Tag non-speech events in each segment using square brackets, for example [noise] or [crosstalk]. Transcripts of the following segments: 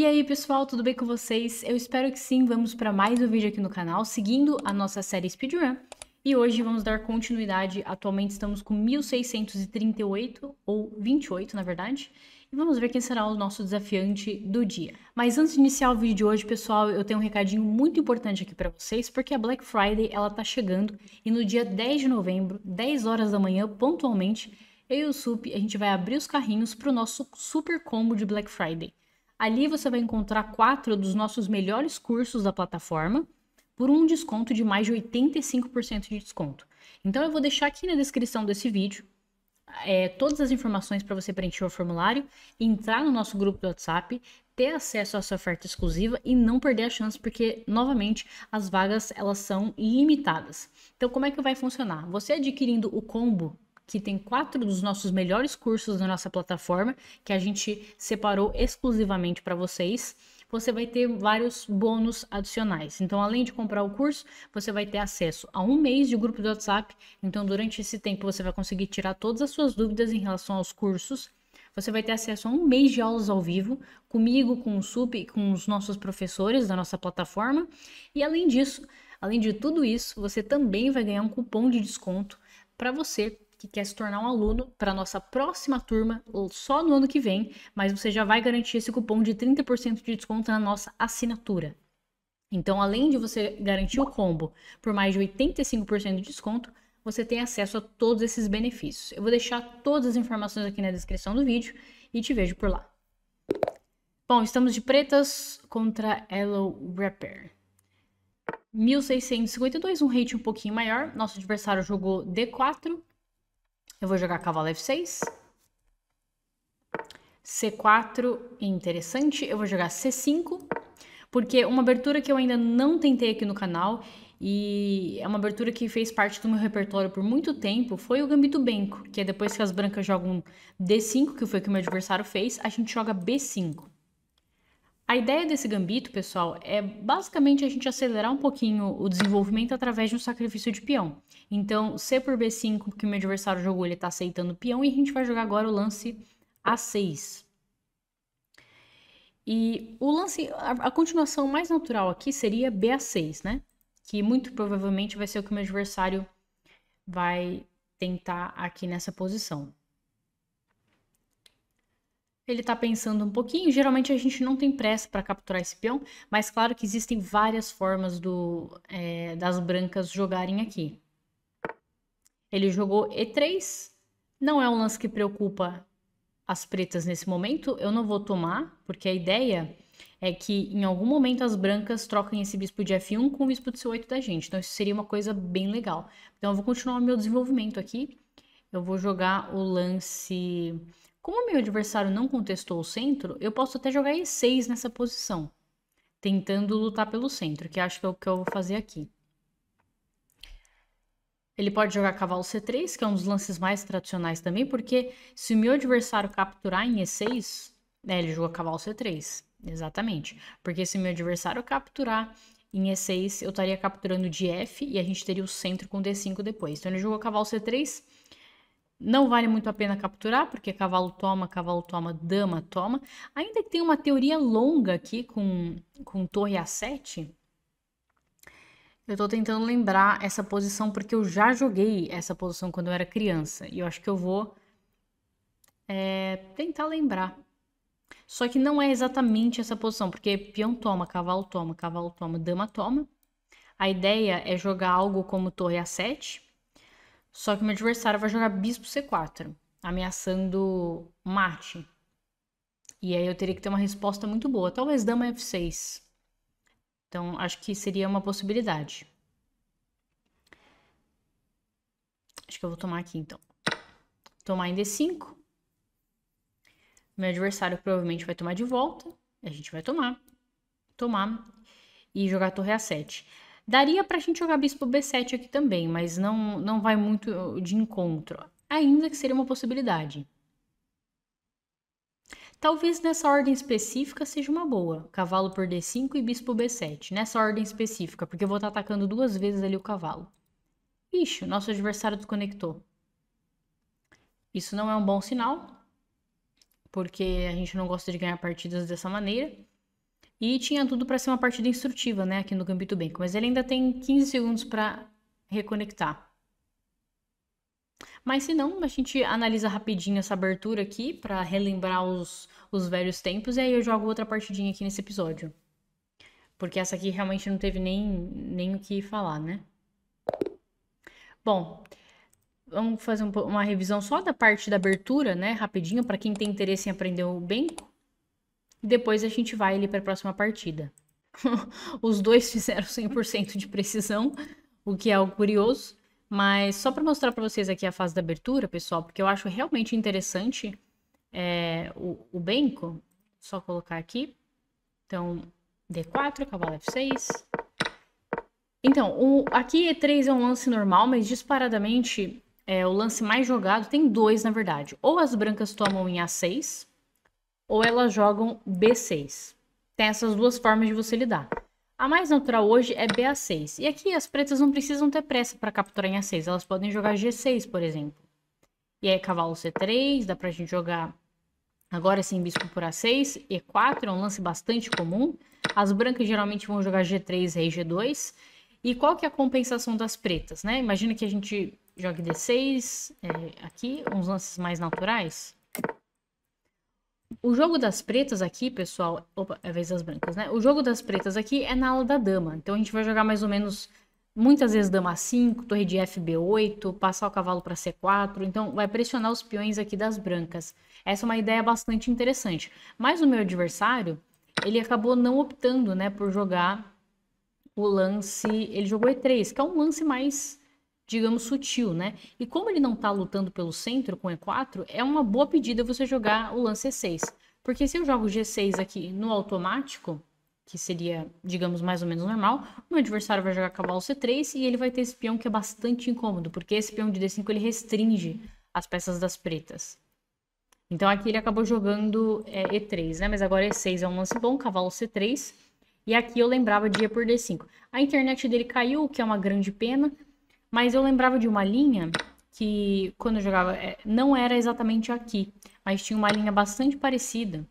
E aí, pessoal, tudo bem com vocês? Eu espero que sim. Vamos para mais um vídeo aqui no canal, seguindo a nossa série Speedrun. E hoje vamos dar continuidade. Atualmente estamos com 1638 ou 28, na verdade. E vamos ver quem será o nosso desafiante do dia. Mas antes de iniciar o vídeo de hoje, pessoal, eu tenho um recadinho muito importante aqui para vocês, porque a Black Friday ela tá chegando e no dia 10 de novembro, 10 horas da manhã, pontualmente, eu e o Sup, a gente vai abrir os carrinhos para o nosso super combo de Black Friday. Ali você vai encontrar quatro dos nossos melhores cursos da plataforma por um desconto de mais de 85% de desconto. Então eu vou deixar aqui na descrição desse vídeo é, todas as informações para você preencher o formulário, entrar no nosso grupo do WhatsApp, ter acesso à sua oferta exclusiva e não perder a chance, porque, novamente, as vagas elas são limitadas. Então, como é que vai funcionar? Você adquirindo o combo que tem quatro dos nossos melhores cursos na nossa plataforma, que a gente separou exclusivamente para vocês. Você vai ter vários bônus adicionais. Então, além de comprar o curso, você vai ter acesso a um mês de grupo do WhatsApp. Então, durante esse tempo, você vai conseguir tirar todas as suas dúvidas em relação aos cursos. Você vai ter acesso a um mês de aulas ao vivo comigo, com o SUP e com os nossos professores da nossa plataforma. E além disso, além de tudo isso, você também vai ganhar um cupom de desconto para você que quer se tornar um aluno para nossa próxima turma só no ano que vem, mas você já vai garantir esse cupom de 30% de desconto na nossa assinatura. Então, além de você garantir o combo por mais de 85% de desconto, você tem acesso a todos esses benefícios. Eu vou deixar todas as informações aqui na descrição do vídeo e te vejo por lá. Bom, estamos de pretas contra Hello Rapper. 1652, um rate um pouquinho maior. Nosso adversário jogou D4 eu vou jogar cavalo f6. C4, interessante. Eu vou jogar C5, porque é uma abertura que eu ainda não tentei aqui no canal e é uma abertura que fez parte do meu repertório por muito tempo foi o Gambito Benko, que é depois que as brancas jogam D5, que foi o que o meu adversário fez, a gente joga B5. A ideia desse gambito, pessoal, é basicamente a gente acelerar um pouquinho o desenvolvimento através de um sacrifício de peão. Então, C por B5, que o meu adversário jogou, ele está aceitando o peão, e a gente vai jogar agora o lance A6. E o lance, a, a continuação mais natural aqui seria a 6 né? Que muito provavelmente vai ser o que o meu adversário vai tentar aqui nessa posição ele está pensando um pouquinho. Geralmente a gente não tem pressa para capturar esse peão, mas claro que existem várias formas do, é, das brancas jogarem aqui. Ele jogou E3, não é um lance que preocupa as pretas nesse momento, eu não vou tomar, porque a ideia é que em algum momento as brancas troquem esse bispo de F1 com o bispo de C8 da gente, então isso seria uma coisa bem legal. Então eu vou continuar o meu desenvolvimento aqui, eu vou jogar o lance como meu adversário não contestou o centro, eu posso até jogar E6 nessa posição, tentando lutar pelo centro, que acho que é o que eu vou fazer aqui. Ele pode jogar cavalo C3, que é um dos lances mais tradicionais também, porque se o meu adversário capturar em E6, né, ele joga cavalo C3, exatamente. Porque se o meu adversário capturar em E6, eu estaria capturando de F e a gente teria o centro com D5 depois. Então ele jogou cavalo C3, não vale muito a pena capturar, porque cavalo toma, cavalo toma, dama toma. Ainda que tem uma teoria longa aqui com, com torre A7. Eu tô tentando lembrar essa posição porque eu já joguei essa posição quando eu era criança. E eu acho que eu vou é, tentar lembrar. Só que não é exatamente essa posição, porque peão toma, cavalo toma, cavalo toma, dama toma. A ideia é jogar algo como torre A7 só que meu adversário vai jogar bispo C4, ameaçando mate. E aí eu teria que ter uma resposta muito boa. Talvez dama F6. Então acho que seria uma possibilidade. Acho que eu vou tomar aqui então. Tomar em D5. Meu adversário provavelmente vai tomar de volta. A gente vai tomar. Tomar. E jogar torre A7. Daria para a gente jogar bispo b7 aqui também, mas não, não vai muito de encontro, ainda que seria uma possibilidade. Talvez nessa ordem específica seja uma boa, cavalo por d5 e bispo b7, nessa ordem específica, porque eu vou estar tá atacando duas vezes ali o cavalo. Ixi, nosso adversário desconectou. Isso não é um bom sinal, porque a gente não gosta de ganhar partidas dessa maneira. E tinha tudo para ser uma partida instrutiva, né, aqui no Gambito Banco, mas ele ainda tem 15 segundos para reconectar. Mas se não, a gente analisa rapidinho essa abertura aqui para relembrar os, os velhos tempos e aí eu jogo outra partidinha aqui nesse episódio. Porque essa aqui realmente não teve nem, nem o que falar, né? Bom, vamos fazer um, uma revisão só da parte da abertura, né, rapidinho, para quem tem interesse em aprender o Benko. Depois a gente vai ali para a próxima partida. [laughs] Os dois fizeram 100% de precisão, o que é algo curioso. Mas só para mostrar para vocês aqui a fase da abertura, pessoal, porque eu acho realmente interessante é, o, o Benko. Só colocar aqui. Então, D4, cavalo F6. Então, o, aqui E3 é um lance normal, mas disparadamente é o lance mais jogado. Tem dois, na verdade. Ou as brancas tomam em A6, ou elas jogam B6. Tem essas duas formas de você lidar. A mais natural hoje é BA6. E aqui as pretas não precisam ter pressa para capturar em A6. Elas podem jogar G6, por exemplo. E aí cavalo C3, dá pra gente jogar agora sim bispo por A6. E4 é um lance bastante comum. As brancas geralmente vão jogar G3, rei G2. E qual que é a compensação das pretas, né? Imagina que a gente jogue D6 é, aqui, uns lances mais naturais. O jogo das pretas aqui, pessoal. Opa, é vez das brancas, né? O jogo das pretas aqui é na ala da dama. Então a gente vai jogar mais ou menos. Muitas vezes dama 5, torre de FB8, passar o cavalo para C4, então vai pressionar os peões aqui das brancas. Essa é uma ideia bastante interessante. Mas o meu adversário, ele acabou não optando, né, por jogar o lance, ele jogou E3, que é um lance mais digamos, sutil, né? E como ele não tá lutando pelo centro com E4, é uma boa pedida você jogar o lance E6. Porque se eu jogo G6 aqui no automático, que seria, digamos, mais ou menos normal, o meu adversário vai jogar cavalo C3 e ele vai ter esse peão que é bastante incômodo, porque esse peão de D5 ele restringe as peças das pretas. Então aqui ele acabou jogando é, E3, né? Mas agora E6 é um lance bom, cavalo C3. E aqui eu lembrava de ir por D5. A internet dele caiu, o que é uma grande pena, mas eu lembrava de uma linha que, quando eu jogava, é, não era exatamente aqui, mas tinha uma linha bastante parecida,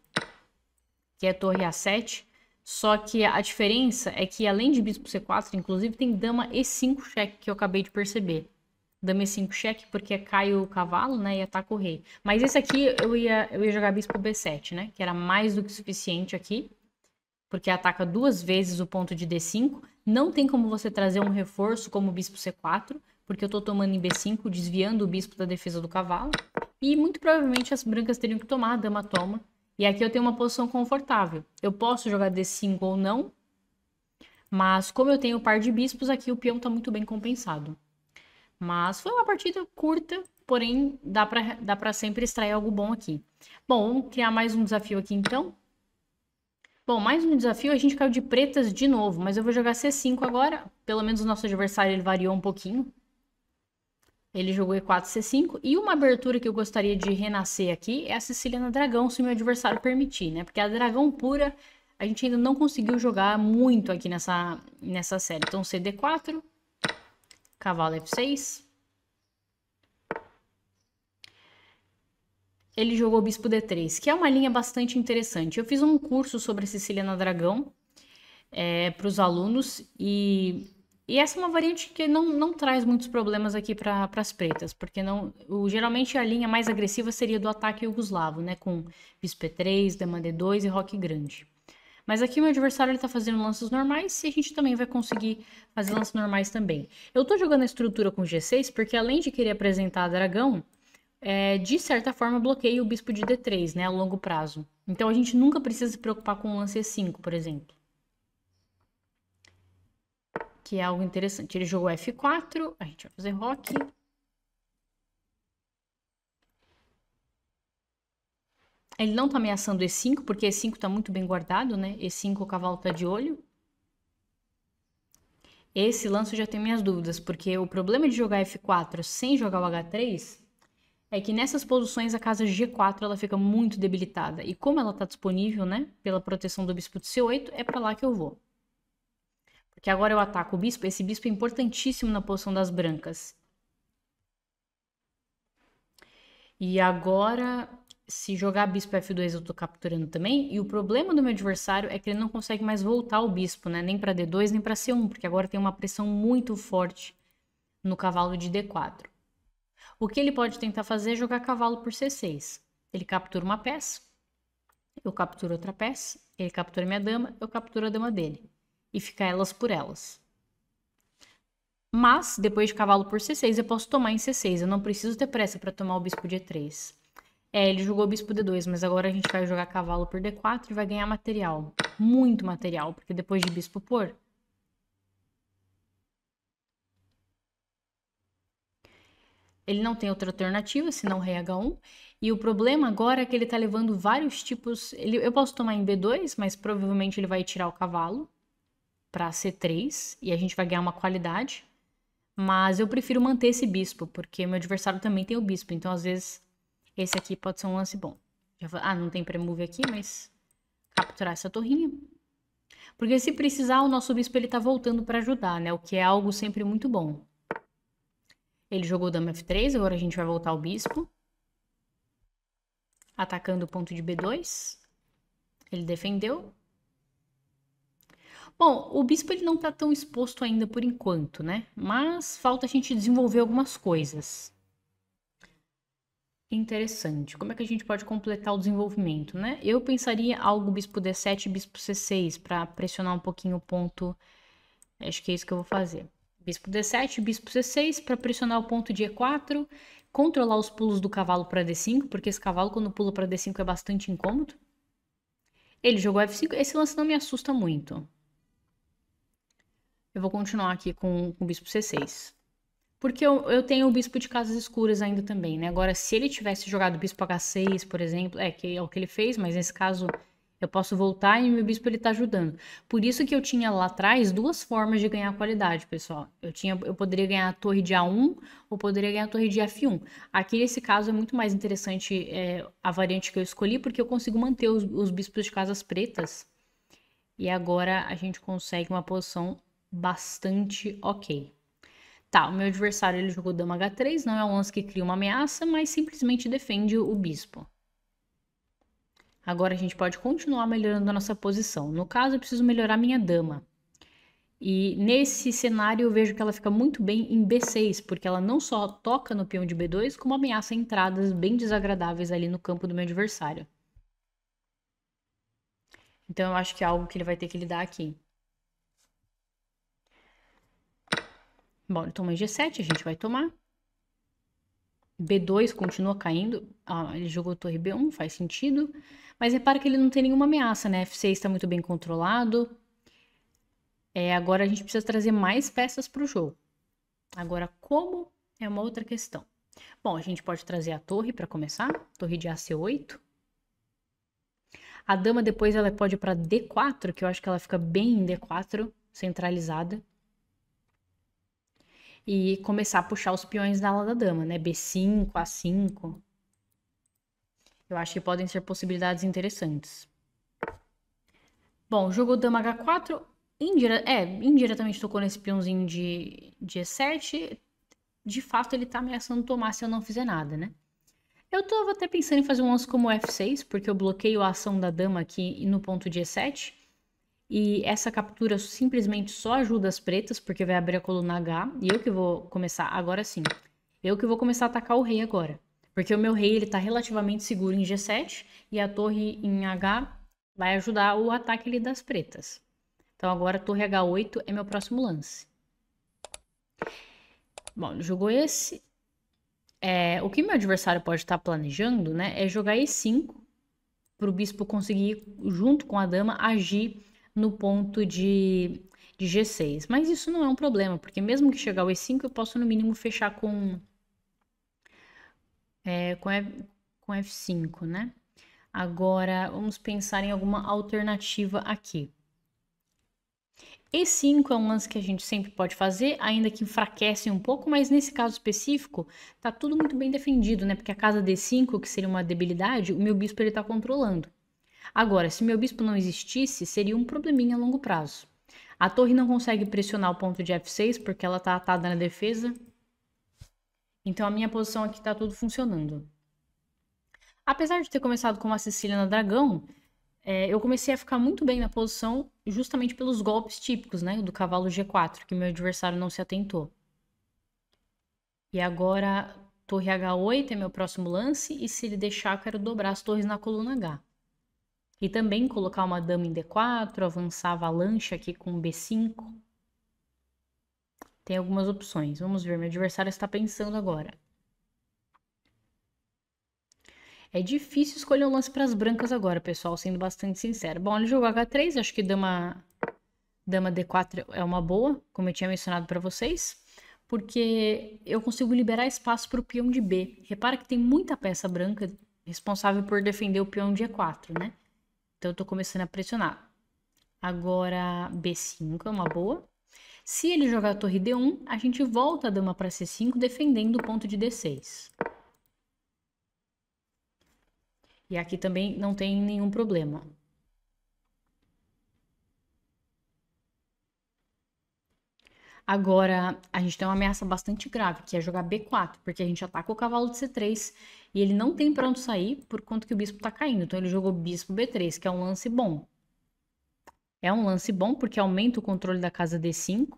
que é torre A7. Só que a diferença é que, além de bispo C4, inclusive, tem dama E5 cheque, que eu acabei de perceber. Dama E5 cheque, porque cai o cavalo, né, e ataca o rei. Mas esse aqui, eu ia, eu ia jogar bispo B7, né, que era mais do que suficiente aqui porque ataca duas vezes o ponto de D5. Não tem como você trazer um reforço como o bispo C4, porque eu estou tomando em B5, desviando o bispo da defesa do cavalo. E muito provavelmente as brancas teriam que tomar, a dama toma. E aqui eu tenho uma posição confortável. Eu posso jogar D5 ou não, mas como eu tenho o par de bispos, aqui o peão está muito bem compensado. Mas foi uma partida curta, porém dá para dá pra sempre extrair algo bom aqui. Bom, vamos criar mais um desafio aqui então. Bom, mais um desafio, a gente caiu de pretas de novo, mas eu vou jogar C5 agora. Pelo menos o nosso adversário ele variou um pouquinho. Ele jogou E4, C5. E uma abertura que eu gostaria de renascer aqui é a Siciliana Dragão, se o meu adversário permitir, né? Porque a Dragão pura, a gente ainda não conseguiu jogar muito aqui nessa, nessa série. Então, CD4, Cavalo F6, ele jogou bispo d3, que é uma linha bastante interessante. Eu fiz um curso sobre a Siciliana Dragão é, para os alunos e, e, essa é uma variante que não, não traz muitos problemas aqui para as pretas, porque não o, geralmente a linha mais agressiva seria do ataque iugoslavo, né, com bispo e3, dama d2 e roque grande. Mas aqui meu adversário está fazendo lances normais e a gente também vai conseguir fazer lances normais também. Eu estou jogando a estrutura com G6 porque além de querer apresentar dragão, é, de certa forma, bloqueia o bispo de D3, né, a longo prazo. Então a gente nunca precisa se preocupar com o lance E5, por exemplo. Que é algo interessante. Ele jogou F4, a gente vai fazer rock. Ele não tá ameaçando E5, porque E5 tá muito bem guardado, né? E5 o cavalo tá de olho. Esse lance eu já tenho minhas dúvidas, porque o problema de jogar F4 sem jogar o H3 é que nessas posições a casa G4 ela fica muito debilitada. E como ela está disponível, né, pela proteção do bispo de C8, é para lá que eu vou. Porque agora eu ataco o bispo, esse bispo é importantíssimo na posição das brancas. E agora, se jogar bispo F2 eu estou capturando também, e o problema do meu adversário é que ele não consegue mais voltar o bispo, né, nem para D2, nem para C1, porque agora tem uma pressão muito forte no cavalo de D4. O que ele pode tentar fazer é jogar cavalo por C6. Ele captura uma peça, eu capturo outra peça, ele captura minha dama, eu capturo a dama dele. E fica elas por elas. Mas, depois de cavalo por C6, eu posso tomar em C6. Eu não preciso ter pressa para tomar o bispo de E3. É, ele jogou o bispo D2, mas agora a gente vai jogar cavalo por D4 e vai ganhar material. Muito material, porque depois de bispo por, Ele não tem outra alternativa senão RH1. E o problema agora é que ele está levando vários tipos. Ele, eu posso tomar em B2, mas provavelmente ele vai tirar o cavalo para C3 e a gente vai ganhar uma qualidade. Mas eu prefiro manter esse bispo, porque meu adversário também tem o bispo. Então, às vezes, esse aqui pode ser um lance bom. Vou, ah, não tem premove aqui, mas capturar essa torrinha. Porque se precisar, o nosso bispo ele tá voltando para ajudar, né? O que é algo sempre muito bom. Ele jogou dama f3, agora a gente vai voltar o bispo. Atacando o ponto de b2. Ele defendeu. Bom, o bispo ele não está tão exposto ainda por enquanto, né? Mas falta a gente desenvolver algumas coisas. Interessante. Como é que a gente pode completar o desenvolvimento, né? Eu pensaria algo bispo d7 e bispo c6 para pressionar um pouquinho o ponto. Acho que é isso que eu vou fazer. Bispo D7, bispo C6 para pressionar o ponto de E4, controlar os pulos do cavalo para D5, porque esse cavalo quando pula para D5 é bastante incômodo. Ele jogou F5, esse lance não me assusta muito. Eu vou continuar aqui com, com o bispo C6. Porque eu, eu, tenho o bispo de casas escuras ainda também, né? Agora, se ele tivesse jogado bispo H6, por exemplo, é que é o que ele fez, mas nesse caso eu posso voltar e meu bispo ele tá ajudando. Por isso que eu tinha lá atrás duas formas de ganhar qualidade, pessoal. Eu tinha, eu poderia ganhar a torre de A1 ou poderia ganhar a torre de F1. Aqui nesse caso é muito mais interessante é, a variante que eu escolhi porque eu consigo manter os, os bispos de casas pretas. E agora a gente consegue uma posição bastante ok. Tá, o meu adversário ele jogou dama H3, não é um lance que cria uma ameaça, mas simplesmente defende o bispo. Agora a gente pode continuar melhorando a nossa posição. No caso, eu preciso melhorar minha dama. E nesse cenário eu vejo que ela fica muito bem em B6, porque ela não só toca no peão de B2, como ameaça entradas bem desagradáveis ali no campo do meu adversário. Então eu acho que é algo que ele vai ter que lidar aqui. Bom, ele toma G7, a gente vai tomar. B2 continua caindo. Ah, ele jogou torre B1, faz sentido. Mas repara que ele não tem nenhuma ameaça, né? F6 está muito bem controlado. É, agora a gente precisa trazer mais peças para o jogo. Agora, como é uma outra questão. Bom, a gente pode trazer a torre para começar. Torre de AC8. A dama depois ela pode ir para D4, que eu acho que ela fica bem em D4, centralizada e começar a puxar os peões da ala da dama, né? B5, A5. Eu acho que podem ser possibilidades interessantes. Bom, jogou dama H4. Indire... É, indiretamente tocou nesse peãozinho de, de E7. De fato, ele tá ameaçando tomar se eu não fizer nada, né? Eu tava até pensando em fazer um lance como F6, porque eu bloqueio a ação da dama aqui no ponto de E7. E essa captura simplesmente só ajuda as pretas, porque vai abrir a coluna H. E eu que vou começar agora sim. Eu que vou começar a atacar o rei agora. Porque o meu rei ele tá relativamente seguro em G7 e a torre em H vai ajudar o ataque ali das pretas. Então agora a torre H8 é meu próximo lance. Bom, jogou esse. É, o que meu adversário pode estar tá planejando, né, é jogar E5 para o bispo conseguir, junto com a dama, agir no ponto de, de G6. Mas isso não é um problema, porque mesmo que chegar ao E5, eu posso no mínimo fechar com, é, com, F, com F5, né? Agora, vamos pensar em alguma alternativa aqui. E5 é um lance que a gente sempre pode fazer, ainda que enfraquece um pouco, mas nesse caso específico, tá tudo muito bem defendido, né? Porque a casa D5, que seria uma debilidade, o meu bispo ele tá controlando. Agora, se meu bispo não existisse, seria um probleminha a longo prazo. A torre não consegue pressionar o ponto de F6 porque ela está atada na defesa. Então a minha posição aqui está tudo funcionando. Apesar de ter começado com uma Cecília na dragão, é, eu comecei a ficar muito bem na posição justamente pelos golpes típicos, né? Do cavalo G4, que meu adversário não se atentou. E agora, torre H8 é meu próximo lance, e se ele deixar, eu quero dobrar as torres na coluna H. E também colocar uma dama em D4, avançar a avalanche aqui com B5. Tem algumas opções. Vamos ver, meu adversário está pensando agora. É difícil escolher um lance para as brancas agora, pessoal, sendo bastante sincero. Bom, ele jogou H3, acho que dama, dama D4 é uma boa, como eu tinha mencionado para vocês porque eu consigo liberar espaço para o peão de B. Repara que tem muita peça branca responsável por defender o peão de E4, né? Então eu tô começando a pressionar. Agora B5 é uma boa. Se ele jogar a torre D1, a gente volta a dama para C5, defendendo o ponto de D6. E aqui também não tem nenhum problema. Agora, a gente tem uma ameaça bastante grave, que é jogar B4, porque a gente ataca tá o cavalo de C3 e ele não tem pra onde sair, por conta que o bispo tá caindo. Então ele jogou bispo B3, que é um lance bom. É um lance bom porque aumenta o controle da casa D5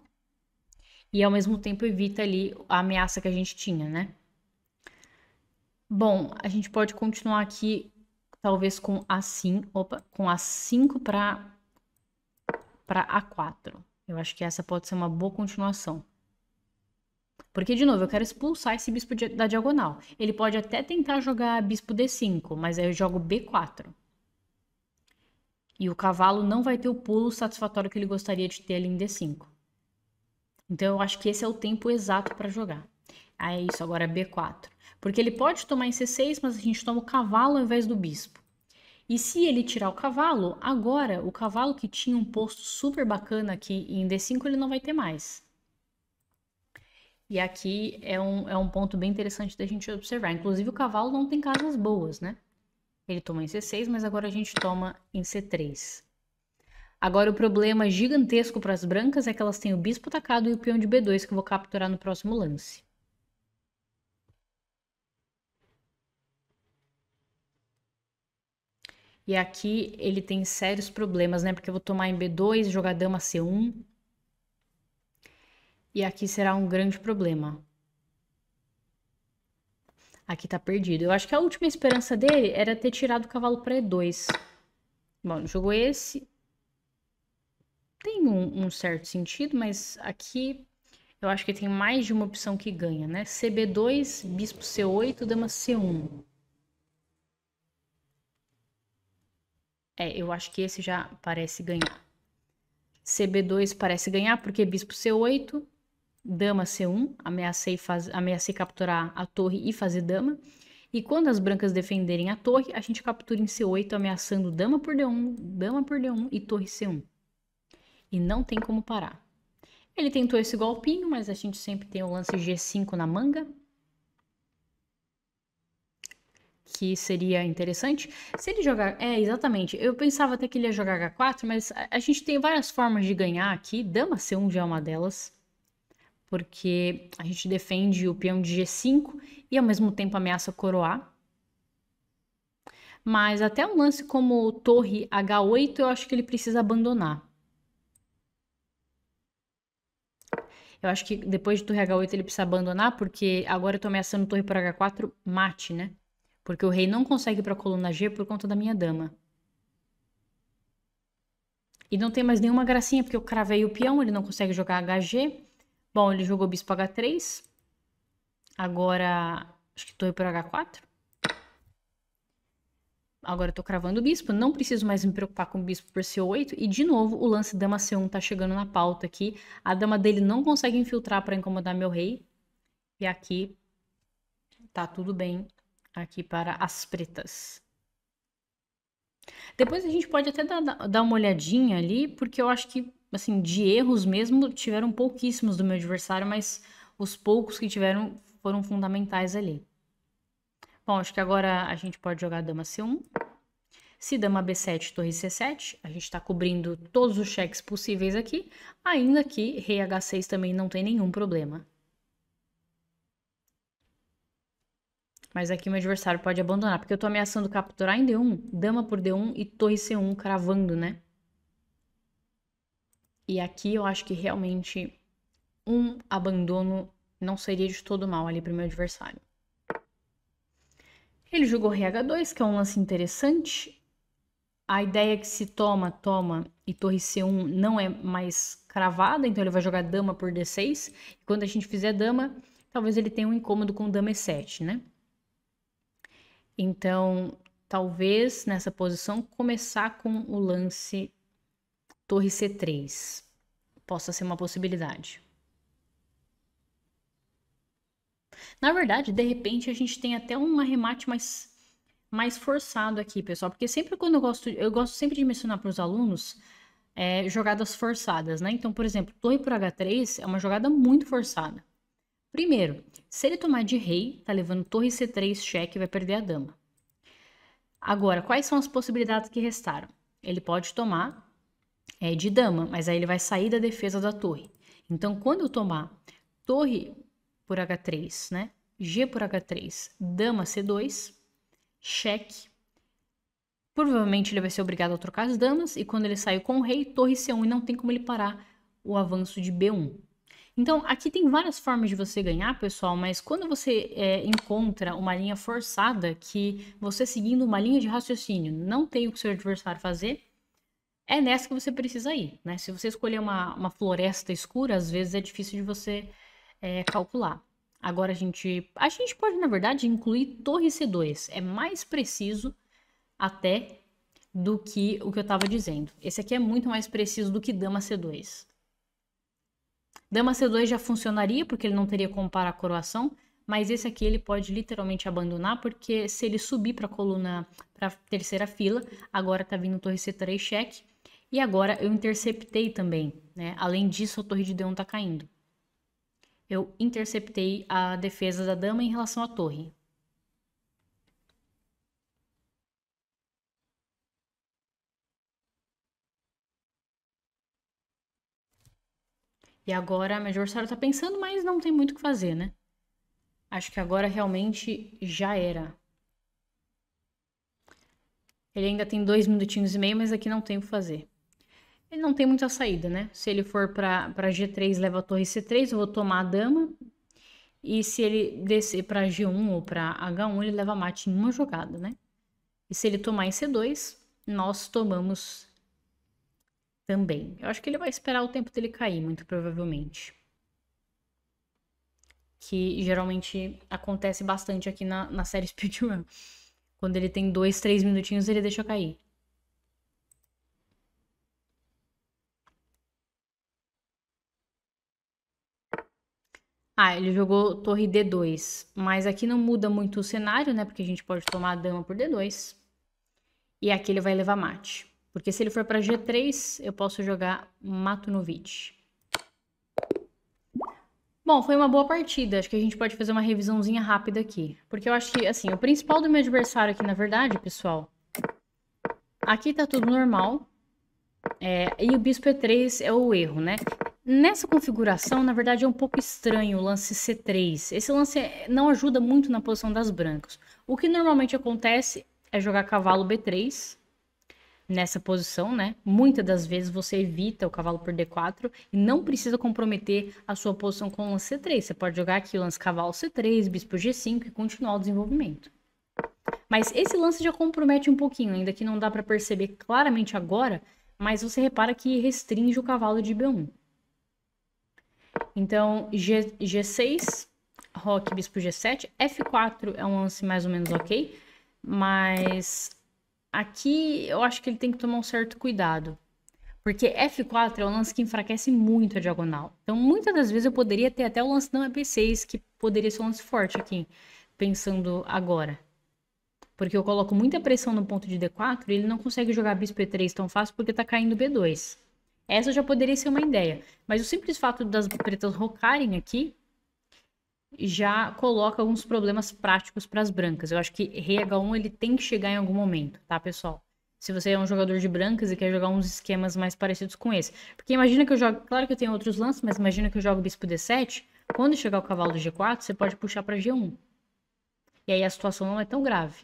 e ao mesmo tempo evita ali a ameaça que a gente tinha, né? Bom, a gente pode continuar aqui talvez com A5, opa, com A5 para para A4. Eu acho que essa pode ser uma boa continuação. Porque, de novo, eu quero expulsar esse bispo de, da diagonal. Ele pode até tentar jogar bispo D5, mas aí eu jogo B4. E o cavalo não vai ter o pulo satisfatório que ele gostaria de ter ali em D5. Então eu acho que esse é o tempo exato para jogar. Ah, é isso, agora é B4. Porque ele pode tomar em C6, mas a gente toma o cavalo ao invés do bispo. E se ele tirar o cavalo, agora o cavalo que tinha um posto super bacana aqui em D5 ele não vai ter mais. E aqui é um, é um ponto bem interessante da gente observar. Inclusive o cavalo não tem casas boas, né? Ele toma em C6, mas agora a gente toma em C3. Agora o problema gigantesco para as brancas é que elas têm o bispo atacado e o peão de B2 que eu vou capturar no próximo lance. E aqui ele tem sérios problemas, né? Porque eu vou tomar em B2, jogar dama C1. E aqui será um grande problema. Aqui tá perdido. Eu acho que a última esperança dele era ter tirado o cavalo para E2. Bom, jogou esse. Tem um, um certo sentido, mas aqui eu acho que tem mais de uma opção que ganha, né? CB2, bispo C8, dama C1. É, eu acho que esse já parece ganhar. CB2 parece ganhar, porque bispo C8, dama C1, ameacei, faz... ameacei capturar a torre e fazer dama. E quando as brancas defenderem a torre, a gente captura em C8, ameaçando dama por D1, dama por D1 e torre C1. E não tem como parar. Ele tentou esse golpinho, mas a gente sempre tem o lance G5 na manga. que seria interessante. Se ele jogar. É, exatamente. Eu pensava até que ele ia jogar H4, mas a, gente tem várias formas de ganhar aqui. Dama C1 já é uma delas. Porque a gente defende o peão de G5 e ao mesmo tempo ameaça coroar. Mas até um lance como torre H8, eu acho que ele precisa abandonar. Eu acho que depois de torre H8 ele precisa abandonar, porque agora eu tô ameaçando torre por H4, mate, né? Porque o rei não consegue ir para a coluna G por conta da minha dama. E não tem mais nenhuma gracinha, porque eu cravei o peão, ele não consegue jogar HG. Bom, ele jogou bispo H3. Agora, acho que torre por H4. Agora eu tô cravando o bispo, não preciso mais me preocupar com o bispo por C8. E de novo, o lance dama C1 tá chegando na pauta aqui. A dama dele não consegue infiltrar para incomodar meu rei. E aqui tá tudo bem aqui para as pretas. Depois a gente pode até dar, dar uma olhadinha ali, porque eu acho que, assim, de erros mesmo, tiveram pouquíssimos do meu adversário, mas os poucos que tiveram foram fundamentais ali. Bom, acho que agora a gente pode jogar dama C1. Se dama B7, torre C7, a gente está cobrindo todos os cheques possíveis aqui, ainda que rei H6 também não tem nenhum problema. Mas aqui meu adversário pode abandonar, porque eu tô ameaçando capturar em D1, dama por D1 e torre C1 cravando, né? E aqui eu acho que realmente um abandono não seria de todo mal ali pro meu adversário. Ele jogou rei H2, que é um lance interessante. A ideia é que se toma, toma e torre C1 não é mais cravada, então ele vai jogar dama por D6. E quando a gente fizer dama, talvez ele tenha um incômodo com dama E7, né? Então, talvez nessa posição começar com o lance torre C3 possa ser uma possibilidade. Na verdade, de repente a gente tem até um arremate mais mais forçado aqui, pessoal, porque sempre quando eu gosto, eu gosto sempre de mencionar para os alunos é, jogadas forçadas, né? Então, por exemplo, torre por H3 é uma jogada muito forçada. Primeiro, se ele tomar de rei, tá levando torre C3, cheque vai perder a dama. Agora, quais são as possibilidades que restaram? Ele pode tomar é, de dama, mas aí ele vai sair da defesa da torre. Então, quando eu tomar torre por H3, né? G por H3, dama C2, cheque. Provavelmente ele vai ser obrigado a trocar as damas, e quando ele saiu com o rei, torre C1, e não tem como ele parar o avanço de B1. Então, aqui tem várias formas de você ganhar, pessoal, mas quando você é, encontra uma linha forçada, que você seguindo uma linha de raciocínio não tem o que seu adversário fazer, é nessa que você precisa ir, né? Se você escolher uma, uma floresta escura, às vezes é difícil de você é, calcular. Agora a gente, a gente pode, na verdade, incluir torre C2. É mais preciso até do que o que eu estava dizendo. Esse aqui é muito mais preciso do que dama C2. Dama C2 já funcionaria, porque ele não teria como parar a coroação, mas esse aqui ele pode literalmente abandonar, porque se ele subir para a coluna, para terceira fila, agora tá vindo torre C3 cheque, e agora eu interceptei também, né? Além disso, a torre de D1 tá caindo. Eu interceptei a defesa da dama em relação à torre. E agora a Major Sarah tá pensando, mas não tem muito o que fazer, né? Acho que agora realmente já era. Ele ainda tem dois minutinhos e meio, mas aqui não tem o que fazer. Ele não tem muita saída, né? Se ele for para G3, leva a torre C3, eu vou tomar a dama. E se ele descer para G1 ou para H1, ele leva mate em uma jogada, né? E se ele tomar em C2, nós tomamos também. Eu acho que ele vai esperar o tempo dele cair, muito provavelmente. Que geralmente acontece bastante aqui na, na série [laughs] Speedrun. Quando ele tem dois, três minutinhos, ele deixa cair. Ah, ele jogou torre D2. Mas aqui não muda muito o cenário, né? Porque a gente pode tomar a dama por D2. E aqui ele vai levar mate. Porque se ele for para G3, eu posso jogar Matunovic. Bom, foi uma boa partida. Acho que a gente pode fazer uma revisãozinha rápida aqui. Porque eu acho que, assim, o principal do meu adversário aqui, na verdade, pessoal... Aqui tá tudo normal. É, e o bispo E3 é o erro, né? Nessa configuração, na verdade, é um pouco estranho o lance C3. Esse lance é, não ajuda muito na posição das brancas. O que normalmente acontece é jogar cavalo B3 nessa posição, né? Muitas das vezes você evita o cavalo por D4 e não precisa comprometer a sua posição com o lance C3. Você pode jogar aqui o lance cavalo C3, bispo G5 e continuar o desenvolvimento. Mas esse lance já compromete um pouquinho, ainda que não dá para perceber claramente agora, mas você repara que restringe o cavalo de B1. Então, G, G6, Roque, bispo G7, F4 é um lance mais ou menos ok, mas aqui eu acho que ele tem que tomar um certo cuidado. Porque F4 é um lance que enfraquece muito a diagonal. Então, muitas das vezes eu poderia ter até o lance não é B6, que poderia ser um lance forte aqui, pensando agora. Porque eu coloco muita pressão no ponto de D4 e ele não consegue jogar bispo E3 tão fácil porque tá caindo B2. Essa já poderia ser uma ideia. Mas o simples fato das pretas rocarem aqui já coloca alguns problemas práticos para as brancas. Eu acho que h 1 ele tem que chegar em algum momento, tá, pessoal? Se você é um jogador de brancas e quer jogar uns esquemas mais parecidos com esse. Porque imagina que eu jogo, claro que eu tenho outros lances, mas imagina que eu jogo bispo D7, quando chegar o cavalo G4, você pode puxar para G1. E aí a situação não é tão grave.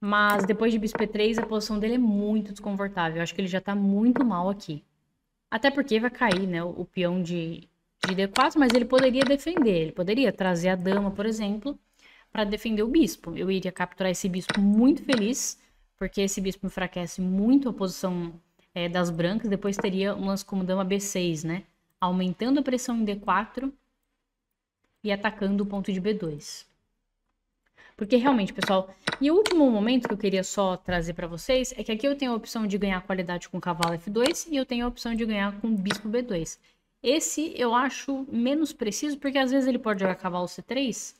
Mas depois de bispo E3, a posição dele é muito desconfortável. Eu acho que ele já tá muito mal aqui. Até porque vai cair, né, o peão de de D4, mas ele poderia defender. Ele poderia trazer a dama, por exemplo, para defender o bispo. Eu iria capturar esse bispo muito feliz, porque esse bispo enfraquece muito a posição é, das brancas. Depois teria um lance como dama B6, né? Aumentando a pressão em D4 e atacando o ponto de B2. Porque realmente, pessoal, e o último momento que eu queria só trazer para vocês é que aqui eu tenho a opção de ganhar qualidade com cavalo F2 e eu tenho a opção de ganhar com bispo B2. Esse eu acho menos preciso, porque às vezes ele pode jogar cavalo C3.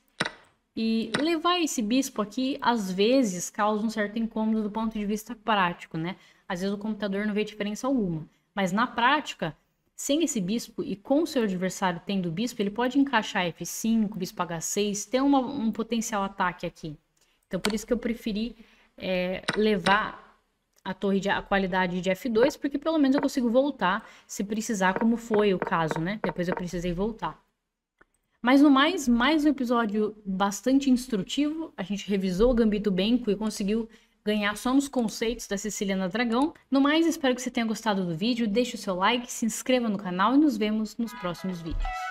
E levar esse bispo aqui, às vezes, causa um certo incômodo do ponto de vista prático, né? Às vezes o computador não vê diferença alguma. Mas na prática, sem esse bispo e com seu adversário tendo bispo, ele pode encaixar F5, bispo H6, ter uma, um potencial ataque aqui. Então por isso que eu preferi é, levar a torre de a qualidade de F2, porque pelo menos eu consigo voltar se precisar, como foi o caso, né? Depois eu precisei voltar. Mas no mais, mais um episódio bastante instrutivo. A gente revisou o Gambito Benco e conseguiu ganhar só nos conceitos da Siciliana Dragão. No mais, espero que você tenha gostado do vídeo. Deixe o seu like, se inscreva no canal e nos vemos nos próximos vídeos.